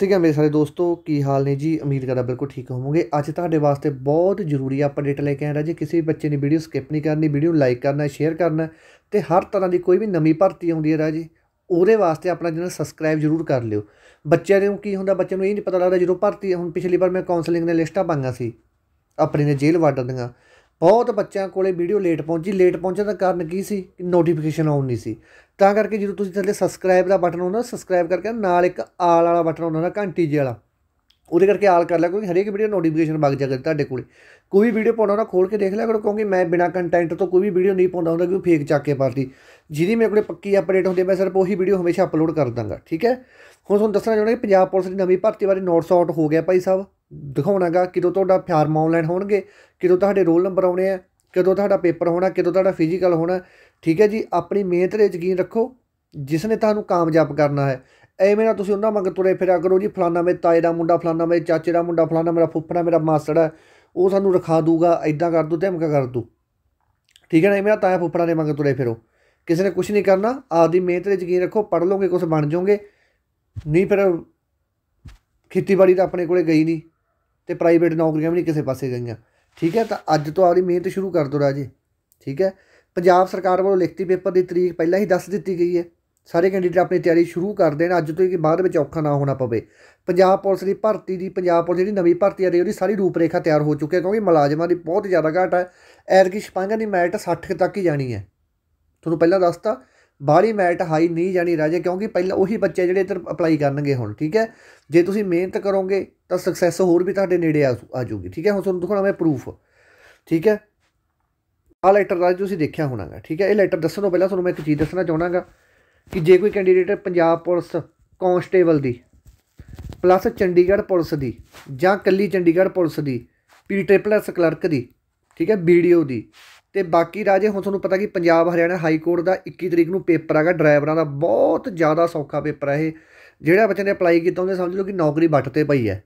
ਸਿਗਾ ਮੇਰੇ ਸਾਰੇ ਦੋਸਤੋ ਕੀ ਹਾਲ ਨੇ ਜੀ ਉਮੀਦ ਕਰਦਾ ਬਿਲਕੁਲ ਠੀਕ ਹੋਵੋਗੇ ਅੱਜ ਤੁਹਾਡੇ ਵਾਸਤੇ ਬਹੁਤ ਜ਼ਰੂਰੀ ਅਪਡੇਟ ਲੈ ਕੇ ਆਇਆ ਜੀ ਕਿਸੇ ਵੀ ਬੱਚੇ ਨੇ ਵੀਡੀਓ ਸਕਿਪ ਨਹੀਂ ਕਰਨੀ ਵੀਡੀਓ ਲਾਈਕ ਕਰਨਾ ਸ਼ੇਅਰ ਕਰਨਾ ਤੇ ਹਰ ਤਰ੍ਹਾਂ ਦੀ ਕੋਈ ਵੀ ਨਵੀਂ ਭਰਤੀ ਆਉਂਦੀ ਹੈ ਰਾਜੀ ਉਹਦੇ ਵਾਸਤੇ ਆਪਣਾ ਚੈਨਲ ਸਬਸਕ੍ਰਾਈਬ ਜ਼ਰੂਰ ਕਰ ਲਿਓ ਬੱਚਿਆਂ ਨੂੰ ਕੀ ਹੁੰਦਾ ਬੱਚਿਆਂ ਨੂੰ ਇਹ ਨਹੀਂ ਪਤਾ ਲੱਗਦਾ ਜਦੋਂ ਭਰਤੀ ਹੁਣ ਪਿਛਲੀ ਵਾਰ ਮੈਂ ਕਾਉਂਸਲਿੰਗ ਦੇ ਲਿਸਟਾਂ ਪਾਈਆਂ ਸੀ ਆਪਣੀ ਨੇ ਜੇਲ੍ਹ ਵਾਰਡਰ ਦੀਆਂ ਬਹੁਤ ਬੱਚਿਆਂ ਕੋਲੇ ਵੀਡੀਓ ਲੇਟ ਪਹੁੰਚੀ ਲੇਟ ਪਹੁੰਚਣ ਦਾ ਕਾਰਨ ਕੀ ਸੀ ਕਿ ਨੋਟੀਫਿਕੇਸ਼ਨ ਆਉਣ ਨਹੀਂ ਸੀ ਤਾਂ ਕਰਕੇ ਜਦੋਂ ਤੁਸੀਂ ਥੱਲੇ ਸਬਸਕ੍ਰਾਈਬ ਦਾ ਬਟਨ ਹੁੰਦਾ ਸਬਸਕ੍ਰਾਈਬ ਕਰਕੇ ਨਾਲ ਇੱਕ ਆਲ ਵਾਲਾ ਬਟਨ ਹੁੰਦਾ ਨਾ ਘੰਟੀ ਜੀ ਵਾਲਾ ਉਹਦੇ ਕਰਕੇ ਆਲ ਕਰ ਲਿਆ ਕਿਉਂਕਿ ਹਰੇਕ ਵੀਡੀਓ ਨੋਟੀਫਿਕੇਸ਼ਨ ਵਗ ਜਾ ਤੁਹਾਡੇ ਕੋਲੇ ਕੋਈ ਵੀ ਵੀਡੀਓ ਪਾਉਣਾ ਨਾ ਖੋਲ ਕੇ ਦੇਖ ਲਿਆ ਕਰੋ ਕਿਉਂਕਿ ਮੈਂ ਬਿਨਾ ਕੰਟੈਂਟ ਤੋਂ ਕੋਈ ਵੀ ਵੀਡੀਓ ਨਹੀਂ ਪਾਉਂਦਾ ਹੁੰਦਾ ਕਿਉਂਕਿ ਫੇਕ ਚੱਕ ਕੇ ਪਾਤੀ ਜਿਹਦੀ ਮੇਰੇ ਕੋਲੇ ਪੱਕੀ ਅਪਡੇਟ ਹੁੰਦੀ ਮੈਂ ਸਿਰਫ ਉਹੀ ਵੀਡੀਓ ਹਮੇਸ਼ਾ ਅਪਲੋਡ ਕਰ ਦਾਂਗਾ ਠੀਕ ਹੈ ਹੁਣ ਤੁਹਾਨੂੰ ਦੱਸਣਾ ਚਾਹੁੰਦਾ ਕਿ ਪੰਜਾਬ ਪੁਲਿਸ ਦੀ ਨਵੀਂ ਭਰਤੀ ਬਾਰੇ ਨੋਟਸ ਆਊਟ ਹੋ ਗਿਆ ਭਾਈ ਸਾਹਿਬ ਦਿਖਾਉਣਾਗਾ ਕਿਦੋਂ ਤੁਹਾਡਾ ਫਾਰਮ ਆਨਲਾਈਨ ਹੋਣਗੇ ਕਿਦੋਂ ਤੁਹਾਡੇ ਰੋਲ ਨੰਬਰ ਆਉਣੇ ਆ ਕਿਦੋਂ ਤੁਹਾਡਾ ਪੇਪਰ ਹੋਣਾ ਕਿਦੋਂ ਤੁਹਾਡਾ ਫਿਜ਼ੀਕਲ ਹੋਣਾ ਠੀਕ ਹੈ ਜੀ ਆਪਣੀ ਮਿਹਨਤ 'ਤੇ ਯਕੀਨ ਰੱਖੋ ਜਿਸ ਨੇ ਤੁਹਾਨੂੰ ਕਾਮਯਾਬ ਕਰਨਾ ਹੈ ਐਵੇਂ ਨਾ ਤੁਸੀਂ ਉਹਨਾਂ ਮੰਗ ਤੁਰੇ ਫਿਰਿਆ ਕਰੋ ਜੀ ਫਲਾਣਾ ਮੇ ਤਾਏ ਦਾ ਮੁੰਡਾ ਫਲਾਣਾ ਮੇ ਚਾਚੇ ਦਾ ਮੁੰਡਾ ਫਲਾਣਾ ਮੇਰਾ ਫੁੱਫੜਾ ਮੇਰਾ ਮਾਸੜ ਉਹ ਸਾਨੂੰ ਰਖਾ ਦੂਗਾ ਐਦਾਂ ਕਰ ਦੂ ਧਮਕਾ ਕਰ ਦੂ ਠੀਕ ਹੈ ਨਾ ਐਵੇਂ ਨਾ ਤਾਇਆ ਫੁੱਫੜਾ ਨੇ ਮੰਗ ਤੁਰੇ ਫਿਰੋ ਕਿਸੇ ਨੇ ਕੁਝ ਨਹੀਂ ਕਰਨਾ ਆਪਦੀ ਮਿਹਨਤ 'ਤੇ ਯਕੀਨ ਰੱਖੋ ਪੜ ਲੋਗੇ ਕੁਝ ਬਣ ਜਾਓਗੇ ਨਹੀਂ ਫਿਰ ਖੇਤੀਬਾੜੀ ਤਾਂ ਆਪਣੇ ਕੋਲੇ ਗਈ ਨਹੀਂ ਤੇ ਪ੍ਰਾਈਵੇਟ ਨੌਕਰੀਆਂ ਵੀ ਨਹੀਂ ਕਿਸੇ ਪਾਸੇ ਗਈਆਂ ਠੀਕ ਹੈ ਤਾਂ ਅੱਜ ਤੋਂ ਆਪਣੀ ਮਿਹਨਤ ਸ਼ੁਰੂ ਕਰ ਦੋ ਰਾਜੇ ਠੀਕ ਹੈ ਪੰਜਾਬ ਸਰਕਾਰ ਵੱਲੋਂ ਲਿਖਤੀ ਪੇਪਰ ਦੀ ਤਰੀਕ ਪਹਿਲਾਂ ਹੀ ਦੱਸ ਦਿੱਤੀ ਗਈ ਹੈ ਸਾਰੇ ਕੈਂਡੀਡੇਟ ਆਪਣੀ ਤਿਆਰੀ ਸ਼ੁਰੂ ਕਰ ਦੇਣ ਅੱਜ ਤੋਂ ਹੀ ਕਿ ਬਾਅਦ ਵਿੱਚ ਔਖਾ ਨਾ ਹੋਣਾ ਪਵੇ ਪੰਜਾਬ ਪੁਲਿਸ ਦੀ ਭਰਤੀ ਦੀ ਪੰਜਾਬ ਪੁਲਿਸ ਜਿਹੜੀ ਨਵੀਂ ਭਰਤੀ ਆ ਰਹੀ ਉਹਦੀ ਸਾਰੀ ਰੂਪਰੇਖਾ ਤਿਆਰ ਹੋ ਚੁੱਕੀ ਹੈ ਕਿਉਂਕਿ ਮੁਲਾਜ਼ਮਾਂ ਦੀ ਬਹੁਤ ਜ਼ਿਆਦਾ ਘਾਟ ਹੈ ਐਤਕੀ ਸਪਾਂਗਾਂ ਦੀ ਮੈਟ 60 ਤੱਕ ਹੀ ਜਾਣੀ ਹੈ ਤੁਹਾਨੂੰ ਪਹਿਲਾਂ ਦੱਸਤਾ ਬਾਹਰੀ ਮੈਟ ਹਾਈ ਨਹੀਂ ਜਾਣੀ ਰਾਜੇ ਕਿਉਂਕਿ ਪਹਿਲਾਂ ਉਹੀ ਬੱਚੇ ਜਿਹੜੇ ਇੱਧਰ ਅਪਲਾਈ ਕਰਨਗੇ ਹੁਣ ਠੀਕ ਹੈ ਜੇ ਤੁਸੀਂ ਮਿਹਨਤ ਕਰੋਗੇ ਤਾਂ ਸਕਸੈਸ ਹੋਰ ਵੀ ਤੁਹਾਡੇ ਨੇੜੇ ਆ ਜਾਊਗੀ ਠੀਕ ਹੈ ਹੁਣ ਤੁਹਾਨੂੰ ਦਿਖਾਉਣਾ ਮੈਂ ਪ੍ਰੂਫ ਠੀਕ ਹੈ ਆ ਲੈਟਰ ਰਾਜ ਤੁਸੀਂ ਦੇਖਿਆ ਹੋਣਾਗਾ ਠੀਕ ਹੈ ਇਹ ਲੈਟਰ ਦੱਸਣ ਤੋਂ ਪਹਿਲਾਂ ਤੁਹਾਨੂੰ ਮੈਂ ਇੱਕ ਚੀਜ਼ ਦੱਸਣਾ ਚਾਹਣਾਗਾ ਕਿ ਜੇ ਕੋਈ ਕੈਂਡੀਡੇਟ ਪੰਜਾਬ ਪੁਲਿਸ ਕਾਂਸਟੇਬਲ ਦੀ ਪਲੱਸ ਚੰਡੀਗੜ੍ਹ ਪੁਲਿਸ ਦੀ ਜਾਂ ਕੱਲੀ ਚੰਡੀਗੜ੍ਹ ਪੁਲਿਸ ਦੀ ਪੀ ਟ੍ਰਿਪਲ ਐਸ ਕਲਰਕ ਦੀ ਠੀਕ ਹੈ ਵੀਡੀਓ ਦੀ ਤੇ ਬਾਕੀ ਰਾਜੇ ਹੁਣ ਤੁਹਾਨੂੰ ਪਤਾ ਕਿ ਪੰਜਾਬ ਹਰਿਆਣਾ ਹਾਈ ਕੋਰਟ ਦਾ 21 ਤਰੀਕ ਨੂੰ ਪੇਪਰ ਆਗਾ ਡਰਾਈਵਰਾਂ ਦਾ ਬਹੁਤ ਜ਼ਿਆਦਾ ਸੌਖਾ ਪੇਪਰ ਹੈ ਇਹ ਜਿਹੜਾ ਬੱਚੇ ਨੇ ਅਪਲਾਈ ਕੀਤਾ ਉਹਨੇ ਸਮਝ ਲਓ ਕਿ ਨੌਕਰੀ ਵੱਟ ਤੇ ਪਈ ਹੈ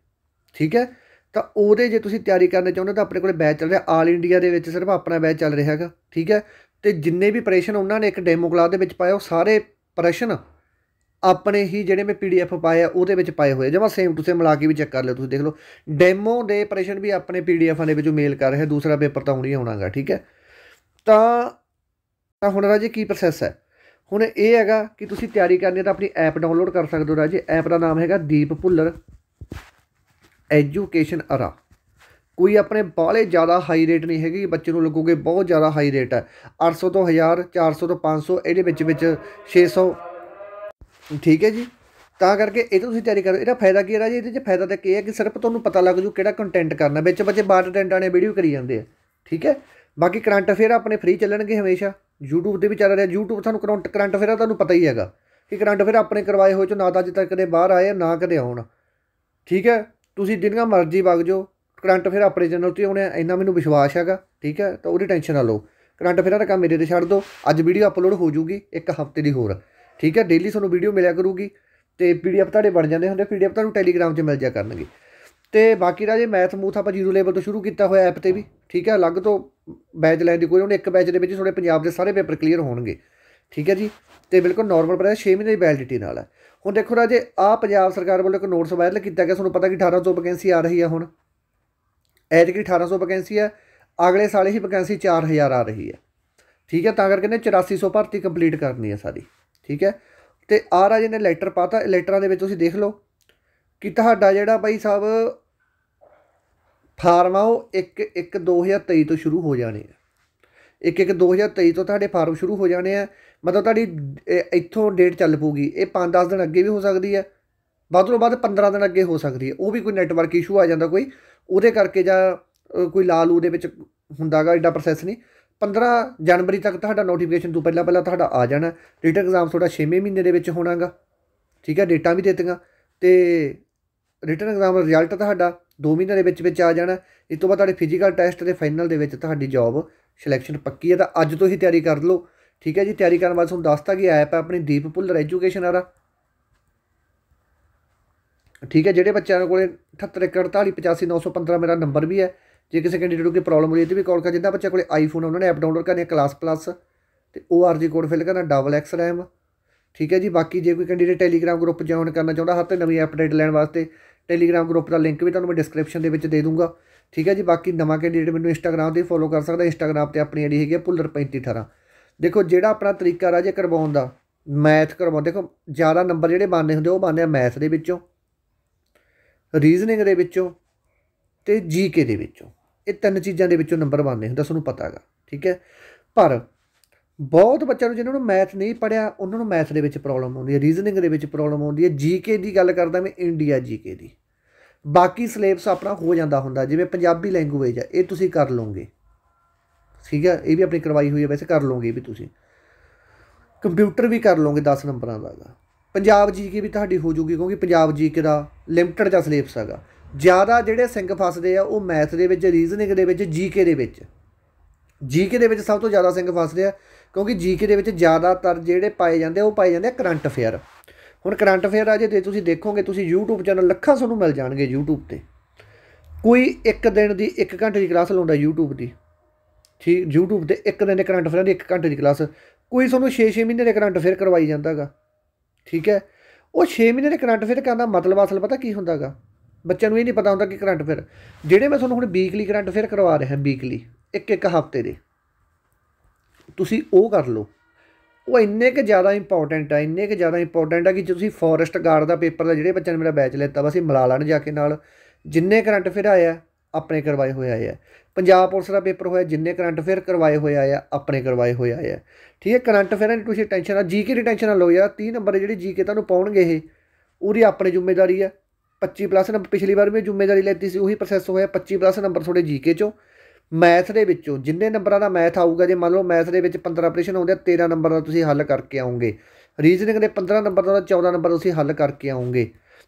ਠੀਕ ਹੈ ਤਾਂ ਉਹਦੇ ਜੇ ਤੁਸੀਂ ਤਿਆਰੀ ਕਰਨਾ ਚਾਹੁੰਦੇ ਤਾਂ ਆਪਣੇ ਕੋਲੇ ਬੈਚ ਚੱਲ ਰਿਹਾ ਆਲ ਇੰਡੀਆ ਦੇ ਵਿੱਚ ਸਿਰਫ ਆਪਣਾ ਬੈਚ ਚੱਲ ਰਿਹਾ ਹੈਗਾ ਠੀਕ ਹੈ ਤੇ ਜਿੰਨੇ ਵੀ ਪ੍ਰੈਸ਼ਨ ਉਹਨਾਂ ਨੇ ਇੱਕ ਡੈਮੋ ਕਲਾਸ ਦੇ ਵਿੱਚ ਪਾਇਆ ਉਹ ਸਾਰੇ ਪ੍ਰਸ਼ਨ ਆਪਣੇ ਹੀ ਜਿਹੜੇ ਮੈਂ ਪੀਡੀਐਫ ਪਾਏ ਆ ਉਹਦੇ ਵਿੱਚ ਪਾਏ ਹੋਏ ਜਮਾ ਸੇਮ ਟੂ ਸੇਮ ਮਿਲਾ ਕੇ ਵੀ ਚੈੱਕ ਕਰ ਲਿਓ ਤੁਸੀਂ ਦੇਖ ਲਓ ਡੈਮੋ ਦੇ ਪ੍ਰੈਸ਼ਨ ਵੀ ਆਪਣੇ ਪੀਡੀਐਫਾਂ ਦੇ ਵਿੱਚੋਂ ਮੇਲ ਕਰ ਰਿਹਾ ਦੂਸਰਾ ਪੇਪਰ ਤਾਂ ਹੁਣੀ ਆਉਣਾਗਾ ਠੀਕ ਹੈ ਤਾਂ ਤਾਂ ਹੁਣ ਰਾਜੇ ਕੀ ਪ੍ਰੋਸੈਸ ਹੈ ਹੁਣ ਇਹ ਹੈਗਾ ਕਿ ਤੁਸੀਂ ਤਿਆਰੀ ਕਰਨੀ ਤਾਂ ਆਪਣੀ ਐਪ ਡਾਊਨਲੋਡ ਕਰ ਸਕਦੇ ਹੋ ਰਾਜੇ ਐਪ ਦਾ ਨਾਮ ਹੈਗਾ ਦੀਪ ਭੁੱਲਰ ਐਜੂਕੇਸ਼ਨ ਅਰਾ ਕੋਈ ਆਪਣੇ ਬਾਹਲੇ ਜ਼ਿਆਦਾ ਹਾਈ ਰੇਟ ਨਹੀਂ ਹੈਗੀ ਬੱਚੇ ਨੂੰ ਲੱਗੂਗੇ ਬਹੁਤ ਜ਼ਿਆਦਾ ਹਾਈ ਰੇਟ ਹੈ 800 ਤੋਂ 1000 400 ਤੋਂ 500 ਇਹਦੇ ਵਿੱਚ ਵਿੱਚ 600 ਠੀਕ ਹੈ ਜੀ ਤਾਂ ਕਰਕੇ ਇਹ ਤੁਸੀਂ ਤਿਆਰੀ ਕਰੋ ਇਹਦਾ ਫਾਇਦਾ ਕੀ ਹੈ ਜੀ ਇਹਦੇ ਵਿੱਚ ਫਾਇਦਾ ਤਾਂ ਕੀ ਹੈ ਕਿ ਸਿਰਫ ਤੁਹਾਨੂੰ ਪਤਾ ਲੱਗ ਜੂ ਕਿਹੜਾ ਕੰਟੈਂਟ ਕਰਨਾ ਵਿੱਚ ਬੱਚੇ ਬਾਹਰ ਟੈਂਟਾਂ ਨੇ ਵੀਡੀਓ ਕਰੀ ਜਾਂਦੇ ਆ ਠੀਕ ਹੈ ਬਾਕੀ ਕਰੰਟ ਅਫੇਅਰ ਆਪਣੇ ਫ੍ਰੀ ਚੱਲਣਗੇ ਹਮੇਸ਼ਾ YouTube ਦੇ ਵੀ ਚੱਲ ਰਿਹਾ YouTube ਤੁਹਾਨੂੰ ਕਰੰਟ ਕਰੰਟ ਅਫੇਅਰ ਤੁਹਾਨੂੰ ਪਤਾ ਹੀ ਹੈਗਾ ਕਿ ਕਰੰਟ ਅਫੇਅਰ ਆਪਣੇ ਕਰਵਾਏ ਹੋਏ ਚੋਂ ਨਾ ਤਾਂ ਅੱਜ ਤੱਕ ਕਦੇ ਬਾਹਰ ਆਏ ਨਾ ਕਦੇ ਆਉਣ ਠੀਕ ਹੈ ਤੁਸੀਂ ਜਿੰਨੀਆਂ ਮਰਜ਼ੀ ਵਗ ਜਾਓ ਕਰੰਟ ਫਿਰ ਆਪਣੇ ਚੈਨਲ ਤੇ ਆਉਣੇ ਇੰਨਾ ਮੈਨੂੰ ਵਿਸ਼ਵਾਸ ਹੈਗਾ ਠੀਕ ਹੈ ਤਾਂ ਉਹਦੀ ਟੈਨਸ਼ਨ ਨਾ ਲਓ ਕਰੰਟ ਫੇਰਾਂ ਦਾ ਕੰਮ ਮੇਰੇ ਤੇ ਛੱਡ ਦਿਓ ਅੱਜ ਵੀਡੀਓ ਅਪਲੋਡ ਹੋ ਜੂਗੀ ਇੱਕ ਹਫ਼ਤੇ ਦੀ ਹੋਰ ਠੀਕ ਹੈ ਡੇਲੀ ਤੁਹਾਨੂੰ ਵੀਡੀਓ ਮਿਲਿਆ ਕਰੂਗੀ ਤੇ ਪੀਡੀਐਫ ਤੁਹਾਡੇ ਬਣ ਜਾਂਦੇ ਹੁੰਦੇ ਪੀਡੀਐਫ ਤੁਹਾਨੂੰ ਟੈਲੀਗ੍ਰਾਮ 'ਚ ਮਿਲ ਜਾ ਕਰਨਗੇ ਤੇ ਬਾਕੀ ਰਾਜੇ ਮੈਥ ਮੂਥ ਆਪਾਂ ਜ਼ੀਰੋ ਲੈਵਲ ਤੋਂ ਸ਼ੁਰੂ ਕੀਤਾ ਹੋਇਆ ਐਪ ਤੇ ਵੀ ਠੀਕ ਹੈ ਅਲੱਗ ਤੋਂ ਬੈਚ ਲੈਣ ਦੀ ਕੋਈ ਉਹਨੇ ਇੱਕ ਬੈਚ ਦੇ ਵਿੱਚ ਤੁਹਾਡੇ ਪੰਜਾਬ ਦੇ ਸਾਰੇ ਪੇਪਰ ਕਲੀਅਰ ਹੋਣਗੇ ਠੀਕ ਹੈ ਜੀ ਤੇ ਬਿਲਕੁਲ ਨਾਰਮਲ ਪ੍ਰਾਈਸ 6 ਮਹੀਨੇ ਦੀ ਵੈਲਿਡਿਟੀ ਨਾਲ ਹੈ ਹੁਣ ਦੇਖੋ ਰਾਜੇ ਆ ਪੰਜਾਬ ਸਰਕਾਰ ਵੱਲੋਂ ਇੱਕ ਨੋਟਿਸ ਵਾਇਰਲ ਕੀਤਾ ਗਿਆ ਤੁਹਾਨੂੰ ਪਤਾ ਕਿ 1800 ਵੈਕੈਂਸੀ ਆ ਰਹੀ ਹੈ ਹੁਣ ਐਤ ਕੀ 1800 ਵੈਕੈਂਸੀ ਹੈ ਅਗਲੇ ਸਾਲ ਹੀ ਵੈਕੈਂਸੀ 4000 ਆ ਰਹੀ ਹੈ ਠੀਕ ਹੈ ਤਾਂ ਕਰਕੇ ਨੇ 8400 ਭਰਤੀ ਕੰਪਲੀਟ ਕਰਨੀ ਹੈ ਸਾਰੀ ਠੀਕ ਹੈ ਤੇ ਆ ਰਾਜੇ ਨੇ ਲੈਟਰ ਪਾਤਾ ਲੈਟਰਾਂ ਦੇ ਵਿੱਚ ਤੁਸੀਂ ਦੇਖ ਲਓ ਕਿ ਤੁਹਾਡਾ ਜਿਹੜਾ ਬਾਈ ਸਾਹਿਬ ਫਾਰਮ ਆ ਉਹ 1 1 2023 ਤੋਂ ਸ਼ੁਰੂ ਹੋ ਜਾਣੇ ਆ ਇੱਕ ਇੱਕ 2023 ਤੋਂ ਤੁਹਾਡੇ ਫਾਰਮ ਸ਼ੁਰੂ ਹੋ ਜਾਣੇ ਆ ਮਤਲਬ ਤੁਹਾਡੀ ਇੱਥੋਂ ਡੇਟ ਚੱਲ ਪੂਗੀ ਇਹ 5-10 ਦਿਨ ਅੱਗੇ ਵੀ ਹੋ ਸਕਦੀ ਹੈ ਵੱਧ ਤੋਂ ਵੱਧ 15 ਦਿਨ ਅੱਗੇ ਹੋ ਸਕਦੀ ਹੈ ਉਹ ਵੀ ਕੋਈ ਨੈਟਵਰਕ ਇਸ਼ੂ ਆ ਜਾਂਦਾ ਕੋਈ ਉਹਦੇ ਕਰਕੇ ਜਾਂ ਕੋਈ ਲਾਲੂ ਦੇ ਵਿੱਚ ਹੁੰਦਾਗਾ ਐਡਾ ਪ੍ਰੋਸੈਸ ਨਹੀਂ 15 ਜਨਵਰੀ ਤੱਕ ਤੁਹਾਡਾ ਨੋਟੀਫਿਕੇਸ਼ਨ ਤੋਂ ਪਹਿਲਾਂ ਪਹਿਲਾਂ ਤੁਹਾਡਾ ਆ ਜਾਣਾ ਰਿਟਨ ਐਗਜ਼ਾਮ ਤੁਹਾਡਾ 6ਵੇਂ ਮਹੀਨੇ ਦੇ ਵਿੱਚ ਹੋਣਾਗਾ ਠੀਕ ਹੈ ਡੇਟਾਂ ਵੀ ਦੇ ਦਿੱਤੀਆਂ ਤੇ ਰਿਟਨ ਐਗਜ਼ਾਮ ਦਾ ਰਿਜ਼ਲਟ ਤੁਹਾਡਾ 2 ਮਹੀਨੇ ਦੇ ਵਿੱਚ ਵਿੱਚ ਆ ਜਾਣਾ ਇਸ ਤੋਂ ਬਾਅਦ ਤੁਹਾਡੇ ਫਿਜ਼ੀਕਲ ਟੈਸਟ ਤੇ ਫਾਈਨਲ ਦੇ ਵਿੱਚ ਤੁਹਾਡੀ ਜੌਬ ਸਿਲੈਕਸ਼ਨ ਪੱਕੀ ਹੈ ਤਾਂ ਅੱਜ ਤੋਂ ਹੀ ਤਿਆਰੀ ਕਰ ਲਓ ਠੀਕ ਹੈ ਜੀ ਤਿਆਰੀ ਕਰਨ ਵਾਸਤੇ ਤੁਹਾਨੂੰ ਦੱਸਤਾ ਕਿ ਐਪ ਹੈ ਆਪਣੀ ਦੀਪ ਭੁੱਲਰ ਐਜੂਕੇਸ਼ਨ ਆਰਾ ਠੀਕ ਹੈ ਜਿਹੜੇ ਬੱਚਿਆਂ ਕੋਲੇ 7814485915 ਮੇਰਾ ਨੰਬਰ ਵੀ ਹੈ ਜੇ ਕਿਸੇ ਕੈਂਡੀਡੇਟ ਨੂੰ ਕੋਈ ਪ੍ਰੋਬਲਮ ਹੋਈ ਤੇ ਵੀ ਕਾਲ ਕਰ ਜਿੰਦਾ ਬੱਚਾ ਕੋਲੇ ਆਈਫੋਨ ਉਹਨਾਂ ਨੇ ਐਪ ਡਾਊਨਲੋਡ ਕਰਨੀ ਹੈ ਕਲਾਸ ਪਲੱਸ ਤੇ ਆਰਜੀ ਕੋਡ ਫਿਲ ਕਰਨਾ ਡਬਲ ਐਕਸ ਰੈਮ ਠੀਕ ਹੈ ਜੀ ਬਾਕੀ ਜੇ ਕੋਈ ਕੈਂਡੀਡੇਟ ਟੈਲੀਗ੍ਰਾਮ ਗਰੁੱਪ ਜੁਆਇਨ ਕਰਨਾ ਚਾਹੁੰਦਾ ਹਰ ਤੇ ਨਵੀਂ ਅਪਡੇਟ ਲੈਣ ਵਾਸਤੇ ਟੈਲੀਗ੍ਰਾਮ ਗਰੁੱਪ ਦਾ ਲਿੰਕ ਵੀ ਤੁਹਾਨੂੰ ਮੈਂ ਡਿਸਕ੍ਰਿਪਸ਼ਨ ਦੇ ਵਿੱਚ ਦੇ ਦੂੰਗਾ ਠੀਕ ਹੈ ਜੀ ਬਾਕੀ ਨਵਾਂ ਕੈਂਡੀਡੇਟ ਮੈਨੂੰ ਇੰਸਟਾਗ੍ਰam ਤੇ ਫੋਲੋ ਕਰ ਸਕਦਾ ਇੰਸਟਾਗ੍ਰam ਤੇ ਆਪਣੀ ਆਈਡੀ ਹੈਗੀ ਪੁੱਲਰ 3518 ਦੇਖੋ ਜਿਹੜਾ ਆਪਣਾ ਤਰੀਕਾ ਰਾਜੇ ਕਰਵਾਉਣ ਦਾ ਮੈਥ ਕਰਵਾਉਂ ਦੇਖੋ ਜ਼ਿਆਦਾ ਨੰਬਰ ਜਿਹੜੇ ਬਾਨੇ ਹੁੰਦੇ ਉਹ ਬਾਨੇ ਮੈਥ ਦੇ ਵਿੱਚੋਂ ਰੀਜ਼ਨਿੰਗ ਦੇ ਵਿੱਚੋਂ ਤੇ ਜੀਕੇ ਦੇ ਵਿੱਚੋਂ ਇਹ ਤਿੰਨ ਚੀਜ਼ਾਂ ਦੇ ਵਿੱਚੋਂ ਨੰਬਰ ਬਾਨੇ ਹੁੰਦਾ ਤੁਹਾਨੂੰ ਪਤਾ ਹੈਗਾ ਠੀਕ ਹੈ ਪਰ ਬਹੁਤ ਬੱਚਿਆਂ ਨੂੰ ਜਿਨ੍ਹਾਂ ਨੂੰ ਮੈਥ ਨਹੀਂ ਪੜਿਆ ਉਹਨਾਂ ਨੂੰ ਮੈਥ ਦੇ ਵਿੱਚ ਪ੍ਰੋਬਲਮ ਆਉਂਦੀ ਹੈ ਰੀਜ਼ਨਿੰਗ ਦੇ ਵਿੱਚ ਪ੍ਰੋਬਲਮ ਆਉਂਦੀ ਹੈ ਜੀਕੇ ਦੀ ਗੱਲ ਕਰਦਾ ਮੈਂ ਇੰਡੀਆ ਜੀਕੇ ਦੀ ਬਾਕੀ ਸਿਲੇਬਸ ਆਪਣਾ ਹੋ ਜਾਂਦਾ ਹੁੰਦਾ ਜਿਵੇਂ ਪੰਜਾਬੀ ਲੈਂਗੁਏਜ ਆ ਇਹ ਤੁਸੀਂ ਕਰ ਲਓਗੇ ਠੀਕ ਹੈ ਇਹ ਵੀ ਆਪਣੀ ਕਰਵਾਈ ਹੋਈ ਹੈ ਵੈਸੇ ਕਰ ਲਓਗੇ ਵੀ ਤੁਸੀਂ ਕੰਪਿਊਟਰ ਵੀ ਕਰ ਲਓਗੇ 10 ਨੰਬਰਾਂ ਦਾ ਪੰਜਾਬ ਪੰਜਾਬ ਜੀਕੇ ਵੀ ਤੁਹਾਡੀ ਹੋ ਜੂਗੀ ਕਿਉਂਕਿ ਪੰਜਾਬ ਜੀਕੇ ਦਾ ਲਿਮਟਿਡ ਜਿਹਾ ਸਿਲੇਬਸ ਹੈਗਾ ਜ਼ਿਆਦਾ ਜਿਹੜੇ ਸਿੰਘ ਫਸਦੇ ਆ ਉਹ ਮੈਥ ਦੇ ਵਿੱਚ ਰੀਜ਼ਨਿੰਗ ਦੇ ਵਿੱਚ ਜੀਕੇ ਦੇ ਵਿੱਚ ਜੀਕੇ ਦੇ ਵਿੱਚ ਸਭ ਤੋਂ ਜ਼ਿਆਦਾ ਸਿੰਘ ਫਸਦੇ ਆ ਕਿਉਂਕਿ ਜੀਕੇ ਦੇ ਵਿੱਚ ਜ਼ਿਆਦਾਤਰ ਜਿਹੜੇ ਪਾਏ ਜਾਂਦੇ ਆ ਉਹ ਪਾਏ ਜਾਂਦੇ ਆ ਕਰੰਟ ਅਫੇਅਰ ਹੁਣ ਕਰੰਟ ਅਫੇਅਰ ਆ ਜੇ ਤੇ ਤੁਸੀਂ ਦੇਖੋਗੇ ਤੁਸੀਂ YouTube ਚੈਨਲ ਲੱਖਾਂ ਤੁਹਾਨੂੰ ਮਿਲ ਜਾਣਗੇ YouTube ਤੇ ਕੋਈ ਇੱਕ ਦਿਨ ਦੀ 1 ਘੰਟੇ ਦੀ ਕਲਾਸ ਲਾਉਂਦਾ YouTube ਦੀ ਠੀਕ YouTube ਤੇ ਇੱਕ ਦਿਨ ਦੇ ਕਰੰਟ ਅਫੇਅਰ ਦੀ 1 ਘੰਟੇ ਦੀ ਕਲਾਸ ਕੋਈ ਤੁਹਾਨੂੰ 6-6 ਮਹੀਨੇ ਦੇ ਕਰੰਟ ਅਫੇਅਰ ਕਰਵਾਈ ਜਾਂਦਾਗਾ ਠੀਕ ਹੈ ਉਹ 6 ਮਹੀਨੇ ਦੇ ਕਰੰਟ ਅਫੇਅਰ ਕਹਿੰਦਾ ਮਤਲਬ ਅਸਲ ਪਤਾ ਕੀ ਹੁੰਦਾਗਾ ਬੱਚਿਆਂ ਨੂੰ ਇਹ ਨਹੀਂ ਪਤਾ ਹੁੰਦਾ ਕਿ ਕਰੰਟ ਅਫੇਅਰ ਜਿਹੜੇ ਮੈਂ ਤੁਹਾਨੂੰ ਹੁਣ ਵੀਕਲੀ ਕਰੰਟ ਅਫੇਅਰ ਕਰਵਾ ਰਿਹਾ ਵੀਕਲੀ ਇੱਕ ਇੱਕ ਹਫ਼ਤੇ ਦੇ ਤੁਸੀਂ ਉਹ ਕਰ ਲਓ ਉਹ ਇੰਨੇ ਕਿ ਜ਼ਿਆਦਾ ਇੰਪੋਰਟੈਂਟ ਆ ਇੰਨੇ ਕਿ ਜ਼ਿਆਦਾ ਇੰਪੋਰਟੈਂਟ ਆ ਕਿ ਜੇ ਤੁਸੀਂ ਫੋਰੈਸਟ ਗਾਰਡ ਦਾ ਪੇਪਰ ਦਾ ਜਿਹੜੇ ਬੱਚਿਆਂ ਨੇ ਮੇਰਾ ਬੈਚ ਲੈਤਾ ਵਾ ਸੀ ਮਲਾ ਲੈਣ ਜਾ ਕੇ ਨਾਲ ਜਿੰਨੇ ਕਰੰਟ ਫਿਰ ਆਇਆ ਆਪਣੇ ਕਰਵਾਏ ਹੋਏ ਆਏ ਆ ਪੰਜਾਬ ਪੁਲਿਸ ਦਾ ਪੇਪਰ ਹੋਇਆ ਜਿੰਨੇ ਕਰੰਟ ਫਿਰ ਕਰਵਾਏ ਹੋਏ ਆਏ ਆ ਆਪਣੇ ਕਰਵਾਏ ਹੋਏ ਆਏ ਆ ਠੀਕ ਹੈ ਕਰੰਟ ਫਿਰ ਦੀ ਤੁਸੀਂ ਟੈਨਸ਼ਨ ਨਾ ਜੀਕੇ ਦੀ ਟੈਨਸ਼ਨ ਨਾ ਲਓ ਯਾਰ 30 ਨੰਬਰ ਜਿਹੜੀ ਜੀਕੇ ਤੁਹਾਨੂੰ ਪਾਉਣਗੇ ਇਹ ਉਹਦੀ ਆਪਣੀ ਜ਼ਿੰਮੇਵਾਰੀ ਆ 25 ਪਲੱਸ ਨੰਬਰ ਪਿਛਲੀ ਵਾਰ ਵੀ ਜ਼ਿੰਮੇਵਾਰੀ ਲੈਤੀ ਸੀ ਉਹੀ ਪ੍ਰੋਸੈਸ ਹੋਇਆ 25 ਪਲੱਸ ਨੰਬਰ ਤੁਹਾਡੇ ਜੀਕੇ ਚੋਂ ਮੈਥ ਦੇ ਵਿੱਚੋਂ ਜਿੰਨੇ ਨੰਬਰਾਂ ਦਾ ਮੈਥ ਆਊਗਾ ਜੇ ਮੰਨ ਲਓ ਮੈਥ ਦੇ ਵਿੱਚ 15 ਆਪਰੇਸ਼ਨ ਆਉਂਦੇ ਆ 13 ਨੰਬਰ ਦਾ ਤੁਸੀਂ ਹੱਲ ਕਰਕੇ ਆਉਂਗੇ ਰੀਜ਼ਨਿੰਗ ਦੇ 15 ਨੰਬਰ ਦਾ 14 ਨੰਬਰ ਤੁਸੀਂ ਹੱਲ ਕਰਕੇ ਆਉਂਗੇ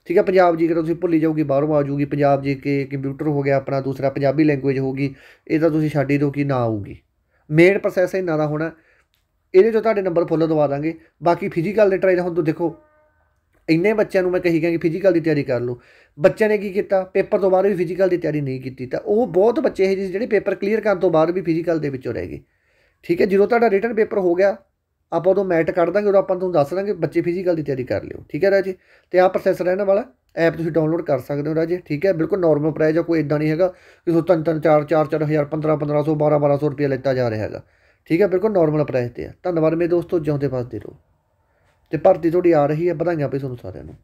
ਠੀਕ ਹੈ ਪੰਜਾਬ ਜੀ ਕਿ ਤੁਸੀਂ ਭੁੱਲੀ ਜਾਓਗੇ ਬਾਹਰੋਂ ਆ ਜਾਊਗੀ ਪੰਜਾਬ ਜੀ ਕੇ ਕੰਪਿਊਟਰ ਹੋ ਗਿਆ ਆਪਣਾ ਦੂਸਰਾ ਪੰਜਾਬੀ ਲੈਂਗੁਏਜ ਹੋਗੀ ਇਹ ਤਾਂ ਤੁਸੀਂ ਛੱਡ ਹੀ ਦਿਓ ਕਿ ਨਾ ਆਊਗੀ ਮੇਨ ਪ੍ਰੋਸੈਸ ਇਹਨਾਂ ਦਾ ਹੋਣਾ ਇਹਦੇ ਜੋ ਤੁਹਾਡੇ ਨੰਬਰ ਫੁੱਲ ਦਵਾ ਦਾਂਗੇ ਬਾਕੀ ਫਿਜ਼ੀਕਲ ਦੇ ਟ੍ਰਾਇਲ ਹੁਣ ਤੋਂ ਦੇਖੋ ਇੰਨੇ ਬੱਚਿਆਂ ਨੂੰ ਮੈਂ ਕਹੀ ਗਿਆ ਕਿ ਫਿਜ਼ੀਕਲ ਦੀ ਤਿਆਰੀ ਕਰ ਲਓ ਬੱਚਿਆਂ ਨੇ ਕੀ ਕੀਤਾ ਪੇਪਰ ਤੋਂ ਬਾਅਦ ਵੀ ਫਿਜ਼ੀਕਲ ਦੀ ਤਿਆਰੀ ਨਹੀਂ ਕੀਤੀ ਤਾਂ ਉਹ ਬਹੁਤ ਬੱਚੇ ਇਹ ਜਿਹੜੇ ਪੇਪਰ ਕਲੀਅਰ ਕਰਨ ਤੋਂ ਬਾਅਦ ਵੀ ਫਿਜ਼ੀਕਲ ਦੇ ਵਿੱਚੋਂ ਰਹਿ ਗਏ ਠੀਕ ਹੈ ਜਦੋਂ ਤੁਹਾਡਾ ਰਿਟਨ ਪੇਪਰ ਹੋ ਗਿਆ ਆਪਾਂ ਉਦੋਂ ਮੈਟ ਕੱਢ ਦਾਂਗੇ ਉਦੋਂ ਆਪਾਂ ਤੁਹਾਨੂੰ ਦੱਸ ਦਾਂਗੇ ਬੱਚੇ ਫਿਜ਼ੀਕਲ ਦੀ ਤਿਆਰੀ ਕਰ ਲਿਓ ਠੀਕ ਹੈ ਰਾਜੇ ਤੇ ਆ ਪ੍ਰੋਸੈਸ ਰਹਿਣ ਵਾਲਾ ਐਪ ਤੁਸੀਂ ਡਾਊਨਲੋਡ ਕਰ ਸਕਦੇ ਹੋ ਰਾਜੇ ਠੀਕ ਹੈ ਬਿਲਕੁਲ ਨਾਰਮਲ ਪ੍ਰਾਈਸ ਆ ਕੋਈ ਇਦਾਂ ਨਹੀਂ ਹੈਗਾ ਕਿ ਸੋ 3 3 4 4 4000 15 1500 12 1200 ਰੁਪਏ ਲੈਂਦਾ ਜਾ ਰਿਹਾ ਹੈਗਾ ਠੀਕ ਹੈ ਬਿਲਕੁਲ ਨਾਰਮਲ ਪ੍ਰਾਈਸ ਤੇ ਆ ਧੰਨਵਾਦ ਮੇਰੇ ਦੋਸਤੋ ਜਿਉਂਦੇ ਵਸਦੇ ਰਹੋ ਤੇ ਭਰਤੀ ਤੁਹਾਡੀ ਆ ਰਹੀ ਹੈ ਵਧਾਈਆਂ ਪਈ ਤੁਹਾਨੂੰ ਸਾਰਿਆਂ ਨੂੰ